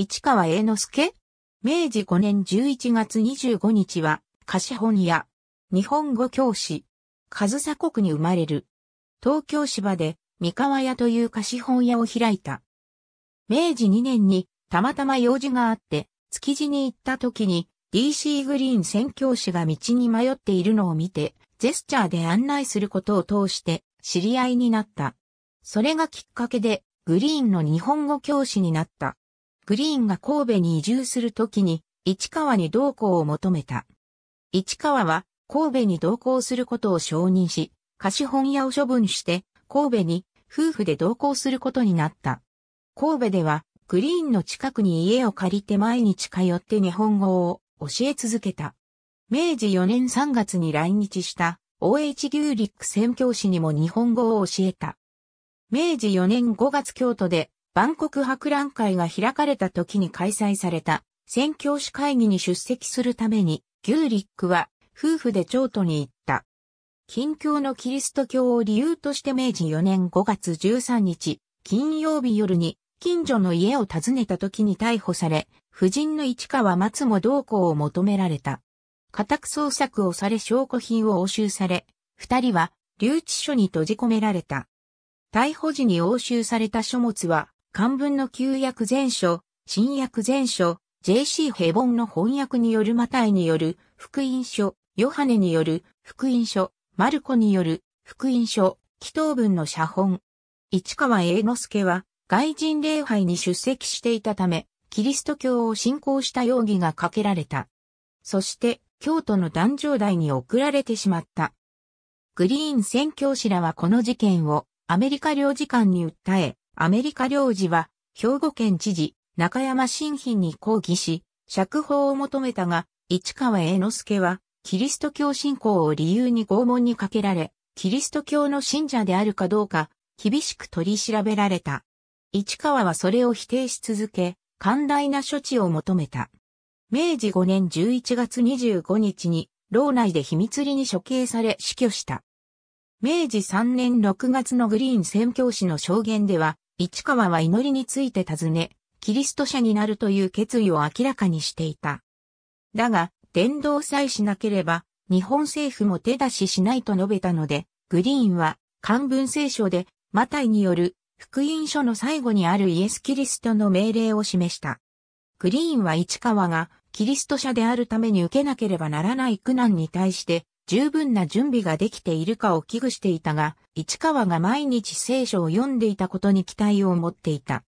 市川栄之助明治5年11月25日は、貸本屋、日本語教師、上総国に生まれる。東京芝で、三河屋という貸本屋を開いた。明治2年に、たまたま用事があって、築地に行った時に、DC グリーン宣教師が道に迷っているのを見て、ジェスチャーで案内することを通して知り合いになった。それがきっかけでグリーンの日本語教師になった。グリーンが神戸に移住するときに、市川に同行を求めた。市川は、神戸に同行することを承認し、貸本屋を処分して、神戸に夫婦で同行することになった。神戸では、グリーンの近くに家を借りて毎日通って日本語を教え続けた。明治4年3月に来日した OH 牛ク宣教師にも日本語を教えた。明治4年5月京都で万国博覧会が開かれた時に開催された宣教師会議に出席するために、ギューリックは夫婦で長都に行った。近況のキリスト教を理由として明治4年5月13日、金曜日夜に近所の家を訪ねた時に逮捕され、夫人の市川松も同行を求められた。家宅捜索をされ証拠品を押収され、二人は留置所に閉じ込められた。逮捕時に押収された書物は、漢文の旧約全書、新約全書、JC ヘボンの翻訳によるマタイによる福音書、ヨハネによる福音書、マルコによる福音書、祈祷文の写本。市川栄之助は外人礼拝に出席していたため、キリスト教を信仰した容疑がかけられた。そして、京都の壇上台に送られてしまった。グリーン宣教師らはこの事件をアメリカ領事館に訴え、アメリカ領事は、兵庫県知事、中山新品に抗議し、釈放を求めたが、市川栄之助は、キリスト教信仰を理由に拷問にかけられ、キリスト教の信者であるかどうか、厳しく取り調べられた。市川はそれを否定し続け、寛大な処置を求めた。明治5年11月25日に、牢内で秘密裏に処刑され死去した。明治3年6月のグリーン宣教師の証言では、市川は祈りについて尋ね、キリスト者になるという決意を明らかにしていた。だが、伝道さえしなければ、日本政府も手出ししないと述べたので、グリーンは、漢文聖書で、マタイによる、福音書の最後にあるイエス・キリストの命令を示した。グリーンは市川が、キリスト者であるために受けなければならない苦難に対して、十分な準備ができているかを危惧していたが、市川が毎日聖書を読んでいたことに期待を持っていた。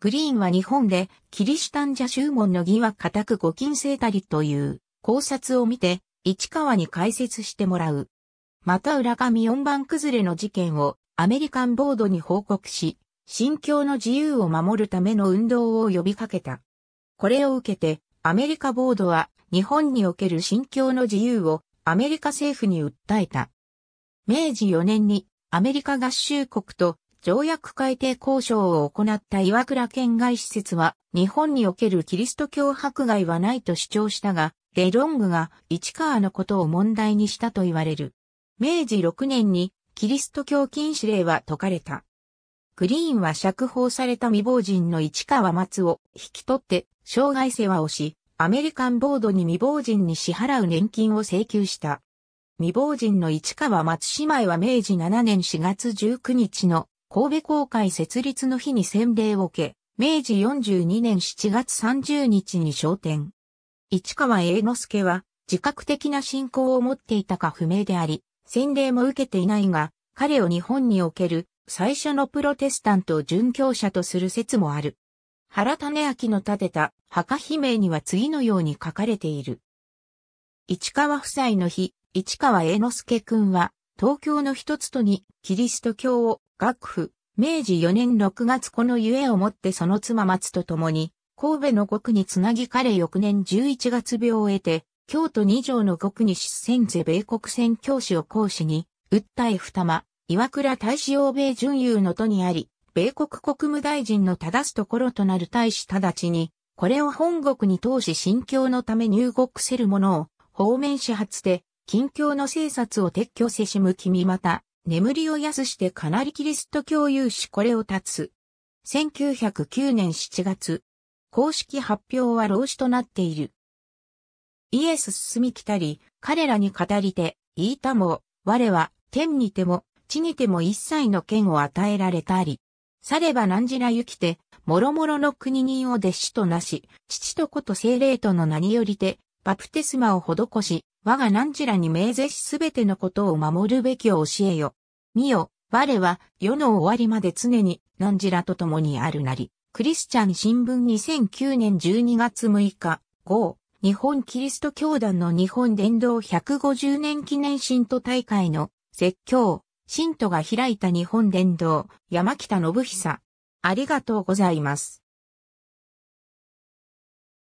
グリーンは日本でキリシタンジャシューモンの義は固く五金世たりという考察を見て市川に解説してもらう。また浦上4番崩れの事件をアメリカンボードに報告し、信教の自由を守るための運動を呼びかけた。これを受けてアメリカボードは日本における信教の自由をアメリカ政府に訴えた。明治4年にアメリカ合衆国と条約改定交渉を行った岩倉県外施設は日本におけるキリスト教迫害はないと主張したが、デロングが市川のことを問題にしたと言われる。明治6年にキリスト教禁止令は解かれた。グリーンは釈放された未亡人の市川松を引き取って障害世話をし、アメリカンボードに未亡人に支払う年金を請求した。未亡人の市川松姉妹は明治7年4月19日の神戸公会設立の日に洗礼を受け、明治42年7月30日に昇天。市川栄之助は自覚的な信仰を持っていたか不明であり、洗礼も受けていないが、彼を日本における最初のプロテスタントを殉教者とする説もある。原種明の建てた墓碑銘には次のように書かれている。市川夫妻の日、市川栄之助君は、東京の一つとに、キリスト教を、学府、明治4年6月このゆえをもってその妻松と共に、神戸の国につなぎ彼翌年11月病を得て、京都二条の国に出戦ぜ米国宣教師を講師に、訴え二間、岩倉大使欧米準優の都にあり、米国国務大臣の正すところとなる大使直ちに、これを本国に通し心教のため入国せる者を、方面始発で、近況の生策を撤去せしむ君また、眠りを安してかなりキリスト教有しこれを立つ。1909年7月、公式発表は老子となっている。イエス進み来たり、彼らに語りて、言いたも、我は、天にても、地にても一切の権を与えられたり。されば何時らゆきて、もろもろの国人を弟子となし、父と子と精霊との何よりて、バプテスマを施し、我が何時らに命ぜしすべてのことを守るべきを教えよ。見よ、我は世の終わりまで常に何時らと共にあるなり。クリスチャン新聞2009年12月6日、号、日本キリスト教団の日本伝道150年記念信徒大会の説教、信徒が開いた日本伝道、山北信久。ありがとうございます。